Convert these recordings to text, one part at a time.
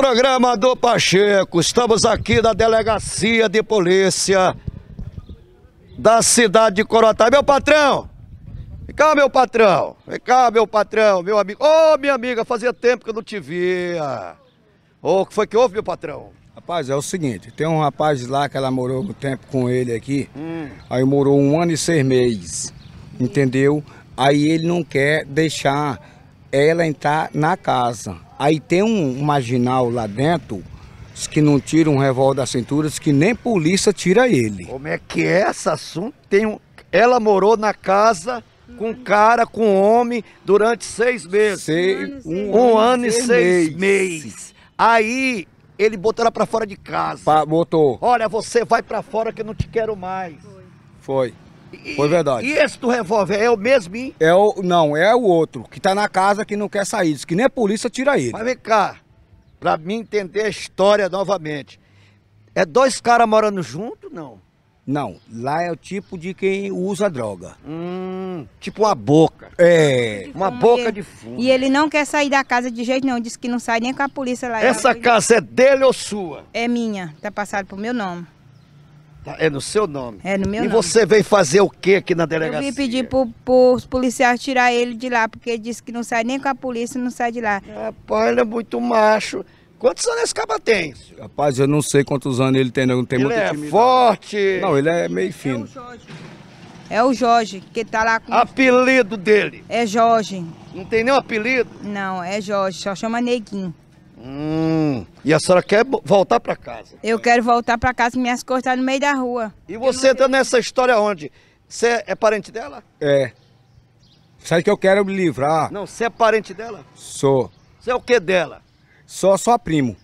Programa do Pacheco, estamos aqui na delegacia de polícia da cidade de Corotá. Meu patrão! Vem cá, meu patrão! Vem cá, meu patrão, meu amigo. Ô, oh, minha amiga, fazia tempo que eu não te via. Ô, oh, o que foi que houve, meu patrão? Rapaz, é o seguinte, tem um rapaz lá que ela morou um tempo com ele aqui, hum. aí morou um ano e seis meses, entendeu? Aí ele não quer deixar ela entrar na casa. Aí tem um marginal lá dentro que não tira um revólver da cintura, que nem polícia tira ele. Como é que é esse assunto? Tem um... Ela morou na casa com cara, com homem, durante seis meses. um, um, ano e seis, meses. meses. Aí ele botou ela pra fora de casa. Pa, botou. Olha, você vai pra fora que eu não te quero mais. Foi. Foi. E, Foi verdade. E esse do revólver é o mesmo, hein? É o, não, é o outro, que tá na casa que não quer sair. Diz que nem a polícia tira ele. Mas vem cá, pra mim entender a história novamente. É dois caras morando junto, não? Não, lá é o tipo de quem usa droga. Hum, tipo uma boca. É, tipo uma boca de fumo. E ele não quer sair da casa de jeito nenhum, disse que não sai nem com a polícia lá. Essa casa é dele ou sua? É minha, tá passado pro meu nome. Tá, é no seu nome? É no meu e nome. E você veio fazer o que aqui na delegacia? Eu vim pedir para os policiais tirar ele de lá, porque ele disse que não sai nem com a polícia, não sai de lá. Rapaz, ele é muito macho. Quantos anos esse caba tem? Rapaz, eu não sei quantos anos ele tem, não tem ele muita é intimidade. forte! Não, ele é meio fino. É o Jorge. É o Jorge, que tá lá com... Apelido dele? É Jorge. Não tem nenhum apelido? Não, é Jorge, só chama Neguinho. Hum. E a senhora quer voltar para casa? Eu quero voltar para casa, minhas coisas estão tá no meio da rua. E você está nessa história onde? Você é parente dela? É. Sabe que eu quero me livrar. Não, você é parente dela? Sou. Você é o que dela? Sou só primo.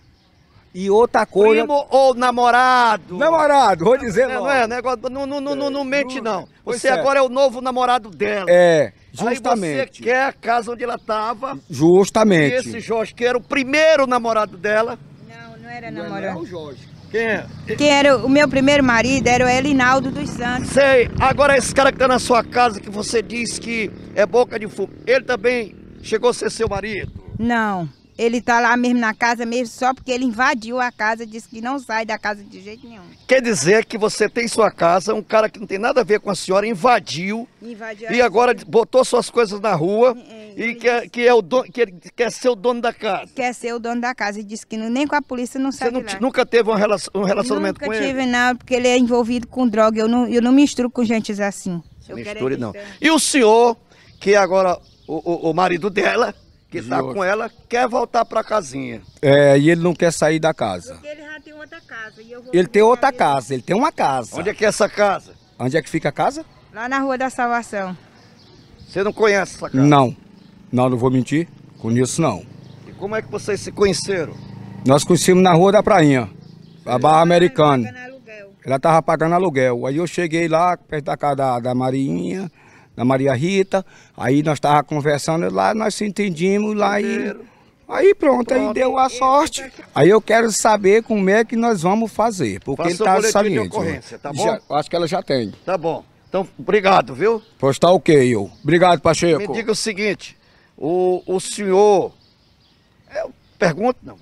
E outra coisa. Primo ou namorado? Namorado, vou dizer não. Não é, negócio, não, não, não, não, é, mente não. Você é. agora é o novo namorado dela. É. Justamente. Aí você quer a casa onde ela estava. Justamente. E esse Jorge, que era o primeiro namorado dela. Não, não era é namorado. Não era o Jorge. Quem é? Quem era o meu primeiro marido era o Elinaldo dos Santos. Sei. Agora esse cara que está na sua casa que você diz que é boca de fogo, ele também chegou a ser seu marido? Não. Ele está lá mesmo na casa mesmo, só porque ele invadiu a casa, disse que não sai da casa de jeito nenhum. Quer dizer que você tem sua casa, um cara que não tem nada a ver com a senhora invadiu, invadiu e agora senhora. botou suas coisas na rua é, é e quer, que é o que quer ser o dono da casa. Quer ser o dono da casa e disse que não, nem com a polícia não sabe Você não, nunca teve um, relacion, um relacionamento nunca com ele? Nunca tive não, porque ele é envolvido com droga, eu não, eu não misturo com gente assim. Eu misture não. E o senhor, que é agora o, o, o marido dela que está com ela quer voltar para a casinha. É, e ele não quer sair da casa. Porque ele já tem outra casa. ele tem outra casa, ele tem uma casa. Onde é que é essa casa? Onde é que fica a casa? Lá na Rua da Salvação. Você não conhece essa casa? Não. Não, não vou mentir. Conheço não. E como é que vocês se conheceram? Nós conhecemos na Rua da Prainha, a Barra Americana. Ela estava pagando aluguel. Aí eu cheguei lá, perto da casa da, da Marinha na Maria Rita. Aí nós estávamos conversando lá, nós se entendimos lá e. Aí pronto, pronto, aí deu a sorte. Aí eu quero saber como é que nós vamos fazer, porque Faça ele está saliente. Né? tá bom? Já, acho que ela já tem. Tá bom. Então, obrigado, viu? Pois tá ok, eu. Obrigado, Pacheco. Me diga o seguinte, o, o senhor... Eu pergunto, não.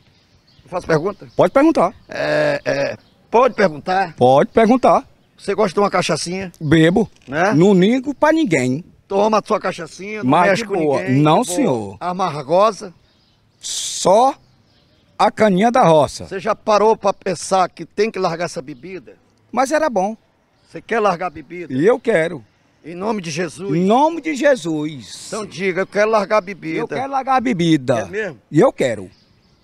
Eu faço pergunta? Pode perguntar. É, é, pode perguntar? Pode perguntar. Você gosta de uma cachaçinha? Bebo. Né? Não ligo pra ninguém. Toma a sua cachaçinha, não Mas mexe boa. Ninguém, não, boa. senhor. Amargosa? Só a caninha da roça. Você já parou pra pensar que tem que largar essa bebida? Mas era bom. Você quer largar a bebida? E eu quero. Em nome de Jesus? Em nome de Jesus. Então diga, eu quero largar a bebida. Eu quero largar a bebida. É mesmo? E eu quero.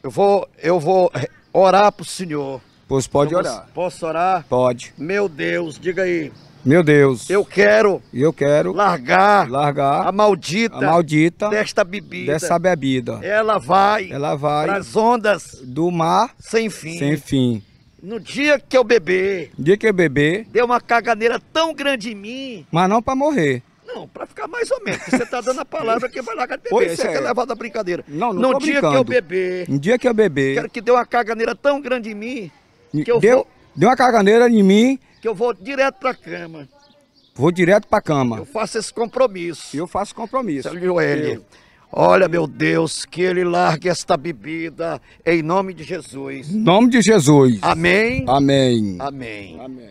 Eu vou, eu vou orar pro senhor Pois pode orar. Posso orar? Pode. Meu Deus, diga aí. Meu Deus. Eu quero. Eu quero. Largar. Largar. A maldita. A maldita. Desta bebida. Dessa bebida. Ela vai. Ela vai. As ondas. Do mar. Sem fim. Sem fim. No dia que eu beber. Dia que eu beber. Deu uma caganeira tão grande em mim. Mas não para morrer. Não, para ficar mais ou menos. Você tá dando a palavra que vai largar de beber. você é. quer levar da brincadeira. Não, não No dia brincando. que eu beber. No dia que eu beber. Quero que deu uma caganeira tão grande em mim que eu deu, vou... deu uma caganeira em mim. Que eu vou direto pra cama. Vou direto pra cama. Eu faço esse compromisso. Eu faço compromisso. Seu Olha, meu Deus, que ele largue esta bebida em nome de Jesus. Em nome de Jesus. Amém. Amém. Amém. Amém.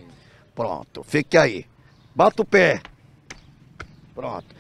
Pronto, fique aí. Bata o pé. Pronto.